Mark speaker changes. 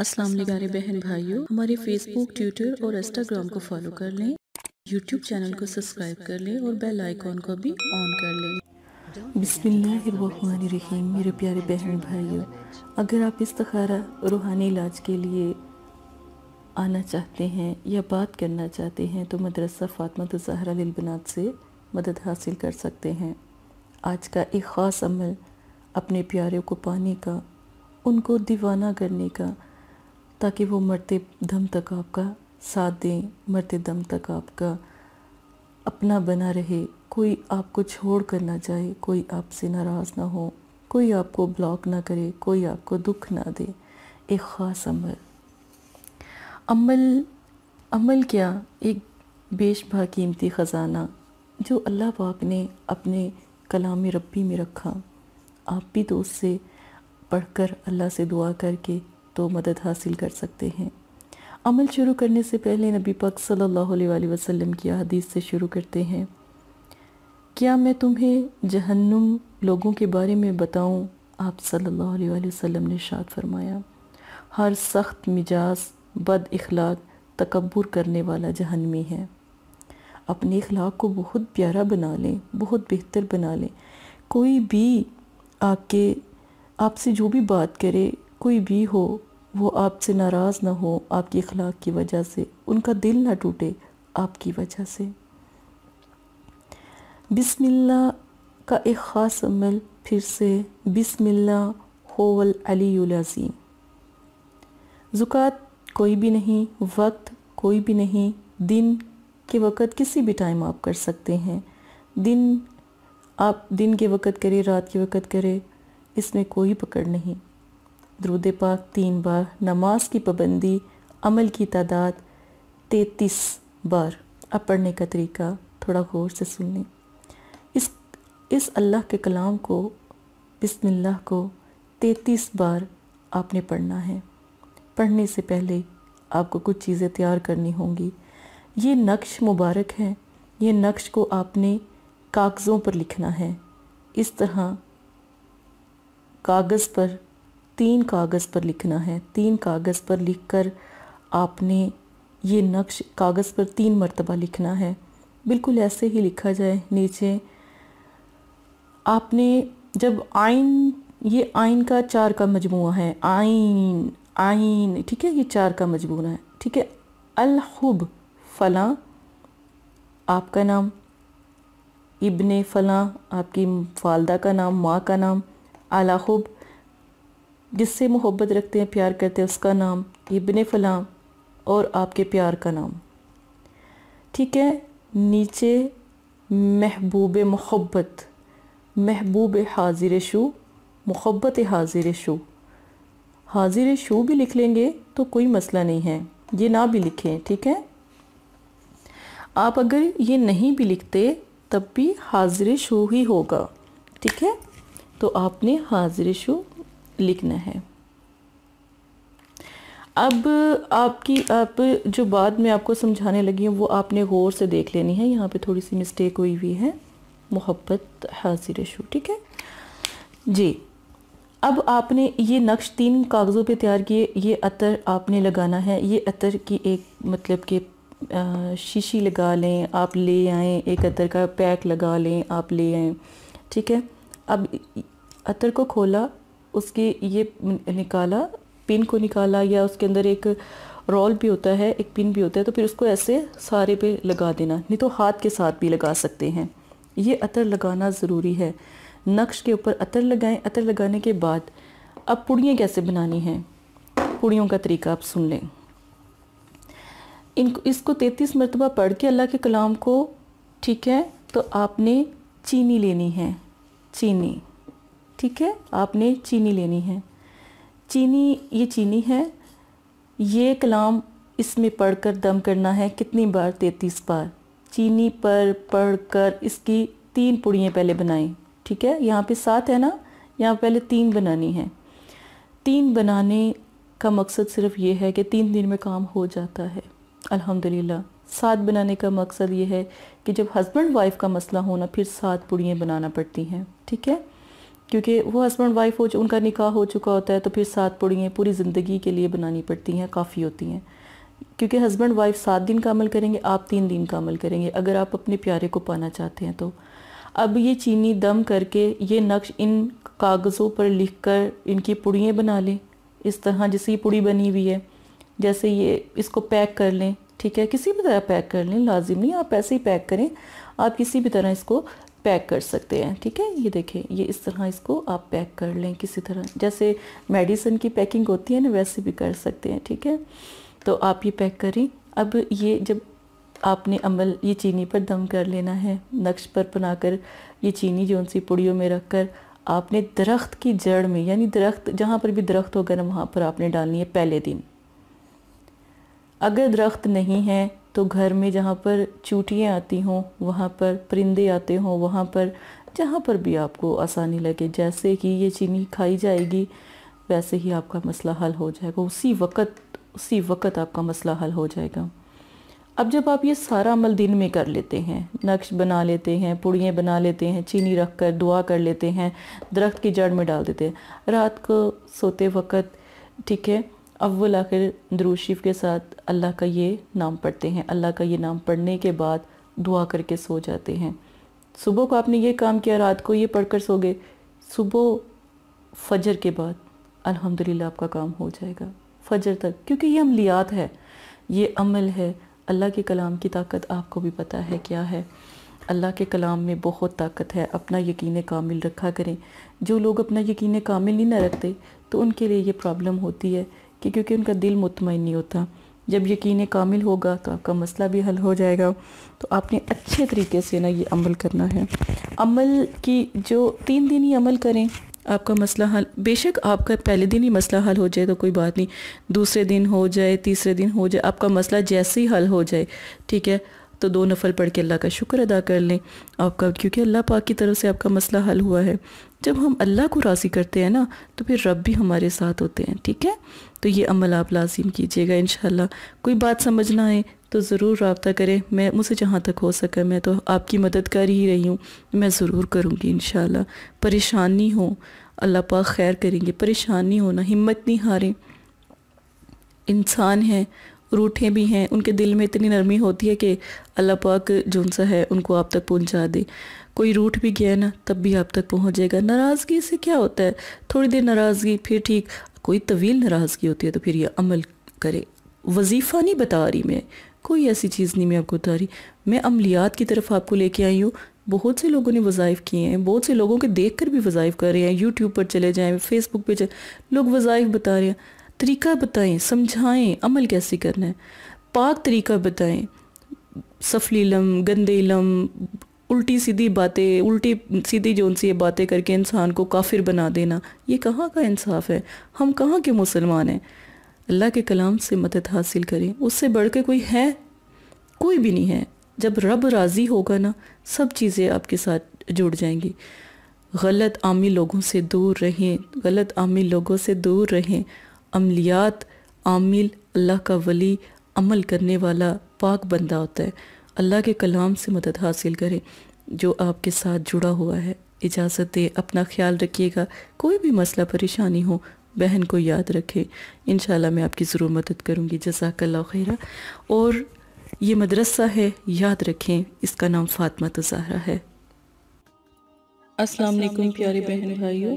Speaker 1: अस्सलाम प्यारे बहन भाइयों हमारे फेसबुक ट्विटर और इंस्टाग्राम को फॉलो कर लें यूट्यूब चैनल को सब्सक्राइब कर लें और बेल आइकॉन को भी ऑन कर लें बिस्मिल्लाहिर्रहमानिर्रहीम मेरे प्यारे बहन भाइयों अगर आप इस तखारा रूहानी इलाज के लिए आना चाहते हैं या बात करना चाहते हैं तो मदरसा फ़ातमा तजहरा तो लिलबनात से मदद हासिल कर सकते हैं आज का एक ख़ास अमल अपने प्यारे को पाने का उनको दीवाना करने का ताकि वो मरते दम तक आपका साथ दें मरते दम तक आपका अपना बना रहे कोई आपको छोड़ कर ना जाए कोई आपसे नाराज़ ना हो कोई आपको ब्लॉक ना करे कोई आपको दुख ना दे एक ख़ास अमल अमल अमल क्या एक बेशभा कीमती ख़जाना जो अल्लाह पाक ने अपने कलाम रब्बी में रखा आप भी तो उससे पढ़कर अल्लाह से दुआ करके तो मदद हासिल कर सकते हैं अमल शुरू करने से पहले नबी पक सल्लल्लाहु अलैहि वसल्लम की हदीस से शुरू करते हैं क्या मैं तुम्हें जहन्नुम लोगों के बारे में बताऊं आप सल्लल्लाहु अलैहि वसल्लम ने शाद फरमाया हर सख्त मिजाज बद अखलाक तकबर करने वाला जहन्मी है अपने अखलाक को बहुत प्यारा बना लें बहुत बेहतर बना लें कोई भी आके आपसे जो भी बात करे कोई भी हो वो आपसे नाराज़ ना हो आपकी अखलाक की वजह से उनका दिल ना टूटे आपकी वजह से बिस्मिल्लाह का एक ख़ास अमल फिर से बिस्मिल्लाह होवल अलीज़ीम ज़ुकात कोई भी नहीं वक्त कोई भी नहीं दिन के वक़्त किसी भी टाइम आप कर सकते हैं दिन आप दिन के वक़्त करें रात के वक़्त करें इसमें कोई पकड़ नहीं दरुद पाक तीन बार नमाज की पाबंदी अमल की तादाद तैतीस बार अब पढ़ने का तरीका थोड़ा गौर से सुन लें इस इस अल्लाह के कलाम को बिस्मिल्लाह को तैतीस बार आपने पढ़ना है पढ़ने से पहले आपको कुछ चीज़ें तैयार करनी होंगी ये नक्श मुबारक है ये नक्श को आपने कागज़ों पर लिखना है इस तरह कागज़ पर तीन कागज़ पर लिखना है तीन कागज़ पर लिखकर आपने ये नक्श कागज़ पर तीन मरतबा लिखना है बिल्कुल ऐसे ही लिखा जाए नीचे आपने जब आइन ये आइन का चार का मजमू है आइन आइन ठीक है ये चार का मजमू है ठीक है अलहुब फलां आपका नाम इब्ने फ़लाँ आपकी फालदा का नाम माँ का नाम अलाहुब जिससे मोहब्बत रखते हैं प्यार करते हैं उसका नाम इबन फलाम और आपके प्यार का नाम ठीक है नीचे महबूब मोहब्बत महबूब हाजिर शो मोहब्बत हाजिर शो हाजिर शो भी लिख लेंगे तो कोई मसला नहीं है ये ना भी लिखें ठीक है आप अगर ये नहीं भी लिखते तब भी हाजिर शो ही होगा ठीक है तो आपने हाजिर शो लिखना है अब आपकी आप जो बाद में आपको समझाने लगी हूँ वो आपने गौर से देख लेनी है यहाँ पे थोड़ी सी मिस्टेक हुई हुई है मोहब्बत हाजिर शू ठीक है जी अब आपने ये नक्श तीन कागज़ों पे तैयार किए ये अतर आपने लगाना है ये अतर की एक मतलब कि शीशी लगा लें आप ले आएँ एक अतर का पैक लगा लें आप ले आएँ ठीक है अब अतर को खोला उसके ये निकाला पिन को निकाला या उसके अंदर एक रोल भी होता है एक पिन भी होता है तो फिर उसको ऐसे सारे पे लगा देना नहीं तो हाथ के साथ भी लगा सकते हैं ये अतर लगाना ज़रूरी है नक्श के ऊपर अतर लगाएं अतर लगाने के बाद अब पुड़ियाँ कैसे बनानी हैं पुड़ियों का तरीका आप सुन लें इनको इसको तैतीस मरतबा पढ़ के अल्लाह के कलाम को ठीक है तो आपने चीनी लेनी है चीनी ठीक है आपने चीनी लेनी है चीनी ये चीनी है ये कलाम इसमें पढ़कर दम करना है कितनी बार तैतीस बार चीनी पर पढ़कर इसकी तीन पुड़ियाँ पहले बनाएं ठीक है यहाँ पे सात है ना यहाँ पहले तीन बनानी है तीन बनाने का मकसद सिर्फ ये है कि तीन दिन में काम हो जाता है अल्हम्दुलिल्लाह सात बनाने का मकसद ये है कि जब हस्बैंड वाइफ का मसला होना फिर सात पुड़ियाँ बनाना पड़ती हैं ठीक है क्योंकि वो हस्बैंड वाइफ हो उनका निकाह हो चुका होता है तो फिर सात पुड़ियाँ पूरी ज़िंदगी के लिए बनानी पड़ती हैं काफ़ी होती हैं क्योंकि हस्बैंड वाइफ सात दिन का अमल करेंगे आप तीन दिन का अमल करेंगे अगर आप अपने प्यारे को पाना चाहते हैं तो अब ये चीनी दम करके ये नक्श इन कागज़ों पर लिख कर इनकी पुड़ियाँ बना लें इस तरह जैसे ये पुड़ी बनी हुई है जैसे ये इसको पैक कर लें ठीक है किसी भी तरह पैक कर लें लाजिम नहीं आप ऐसे ही पैक करें आप किसी भी तरह इसको पैक कर सकते हैं ठीक है ये देखें ये इस तरह इसको आप पैक कर लें किसी तरह जैसे मेडिसिन की पैकिंग होती है ना वैसे भी कर सकते हैं ठीक है तो आप ये पैक करें अब ये जब आपने अमल ये चीनी पर दम कर लेना है नक्श पर बनाकर ये चीनी जो सी पुड़ियों में रख कर आपने दरख्त की जड़ में यानी दरख्त जहाँ पर भी दरख्त होगा ना वहाँ पर आपने डालनी है पहले दिन अगर दरख्त नहीं है तो घर में जहाँ पर चूटियाँ आती हों वहाँ पर परिंदे आते हों वहाँ पर जहाँ पर भी आपको आसानी लगे जैसे ही ये चीनी खाई जाएगी वैसे ही आपका मसला हल हो जाएगा उसी वक्त उसी वक्त आपका मसला हल हो जाएगा अब जब आप ये सारा अमल दिन में कर लेते हैं नक्श बना लेते हैं पुड़ियाँ बना लेते हैं चीनी रख कर दुआ कर लेते हैं दरख्त की जड़ में डाल देते हैं रात को सोते वक्त ठीक है अव्वल आखिर दरूशीफ़ के साथ अल्लाह का ये नाम पढ़ते हैं अल्लाह का ये नाम पढ़ने के बाद दुआ करके सो जाते हैं सुबह को आपने ये काम किया रात को ये पढ़कर सो गए सुबह फजर के बाद अल्हम्दुलिल्लाह आपका काम हो जाएगा फजर तक क्योंकि ये अमलियात है ये अमल है अल्लाह के कलाम की ताकत आपको भी पता है क्या है अल्लाह के कलाम में बहुत ताकत है अपना यकीन कामिल रखा करें जो लोग अपना यकीन कामिल ही ना रखते तो उनके लिए ये प्रॉब्लम होती है कि क्योंकि उनका दिल मुतमिन नहीं होता जब यकीन कामिल होगा तो आपका मसला भी हल हो जाएगा तो आपने अच्छे तरीके से ना ये अमल करना है अमल की जो तीन दिन ही अमल करें आपका मसला हल बेशक आपका पहले दिन ही मसला हल हो जाए तो कोई बात नहीं दूसरे दिन हो जाए तीसरे दिन हो जाए आपका मसला जैसे ही हल हो जाए ठीक है तो दो नफल पढ़ के अल्लाह का शुक्र अदा कर लें आपका क्योंकि अल्लाह पाक की तरफ से आपका मसला हल हुआ है जब हम अल्लाह को राज़ी करते हैं ना तो फिर रब भी हमारे साथ होते हैं ठीक है तो ये अमल आप लाजिम कीजिएगा इन कोई बात समझ ना आए तो ज़रूर रबता करें मैं मुझे जहाँ तक हो सका मैं तो आपकी मदद कर ही रही हूँ मैं ज़रूर करूँगी इन परेशानी हो अल्लाह पाक खैर करेंगे परेशानी होना हिम्मत नहीं हारें इंसान है रूठे भी हैं उनके दिल में इतनी नरमी होती है कि अल्लाह पाक जुन सा है उनको आप तक पहुंचा दे कोई रूठ भी गया ना तब भी आप तक जाएगा नाराज़गी से क्या होता है थोड़ी देर नाराज़गी फिर ठीक कोई तवील नाराज़गी होती है तो फिर यह अमल करे वजीफ़ा नहीं बता रही मैं कोई ऐसी चीज़ नहीं मैं आपको बता रही मैं अमलियात की तरफ आपको लेके आई हूँ बहुत से लोगों ने वज़ाइफ़ किए हैं बहुत से लोगों के देख कर भी वज़ाइफ़ कर रहे हैं यूट्यूब पर चले जाएँ फेसबुक पर चले लोग वज़ाइफ़ बता रहे हैं तरीका बताएं समझाएं अमल कैसे करना है पाक तरीका बताएं सफलीलम गंदे इलम उल्टी सीधी बातें उल्टी सीधी जो उनसे बातें करके इंसान को काफिर बना देना ये कहाँ का इंसाफ है हम कहाँ के मुसलमान हैं अल्लाह के कलाम से मदद हासिल करें उससे बढ़ के कोई है कोई भी नहीं है जब रब राज़ी होगा ना सब चीज़ें आपके साथ जुड़ जाएंगी गलत आमी लोगों से दूर रहें गलत आमी लोगों से दूर रहें अमलियात आमिल अल्लाह का वली अमल करने वाला पाक बंदा होता है अल्लाह के कलाम से मदद हासिल करें जो आपके साथ जुड़ा हुआ है इजाज़त दें अपना ख्याल रखिएगा कोई भी मसला परेशानी हो बहन को याद रखें इन मैं आपकी ज़रूर मदद करूँगी जजाकल्ला खैरा और ये मदरसा है याद रखें इसका नाम फातमा तजारा है अस्सलाम वालेकुम प्यारे बहन भाइयों